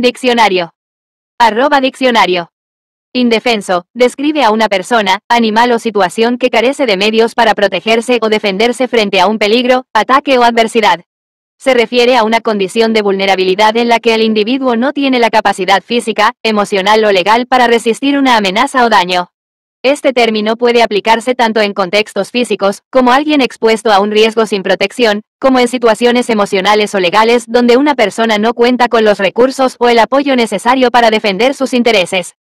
Diccionario. Arroba diccionario. Indefenso, describe a una persona, animal o situación que carece de medios para protegerse o defenderse frente a un peligro, ataque o adversidad. Se refiere a una condición de vulnerabilidad en la que el individuo no tiene la capacidad física, emocional o legal para resistir una amenaza o daño. Este término puede aplicarse tanto en contextos físicos, como alguien expuesto a un riesgo sin protección, como en situaciones emocionales o legales donde una persona no cuenta con los recursos o el apoyo necesario para defender sus intereses.